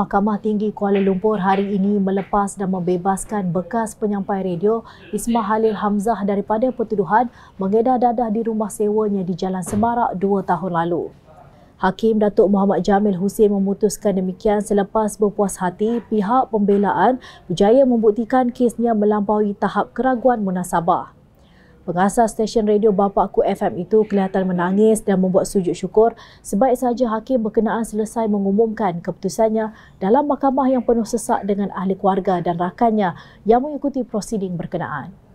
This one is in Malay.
Mahkamah Tinggi Kuala Lumpur hari ini melepas dan membebaskan bekas penyampai radio Ismail Halil Hamzah daripada pertuduhan mengedah dadah di rumah sewanya di Jalan Semarak dua tahun lalu. Hakim Datuk Muhammad Jamil Hussein memutuskan demikian selepas berpuas hati pihak pembelaan berjaya membuktikan kesnya melampaui tahap keraguan munasabah. Pengasas stesen radio bapakku FM itu kelihatan menangis dan membuat sujud syukur sebaik sahaja hakim berkenaan selesai mengumumkan keputusannya dalam mahkamah yang penuh sesak dengan ahli keluarga dan rakannya yang mengikuti prosiding berkenaan.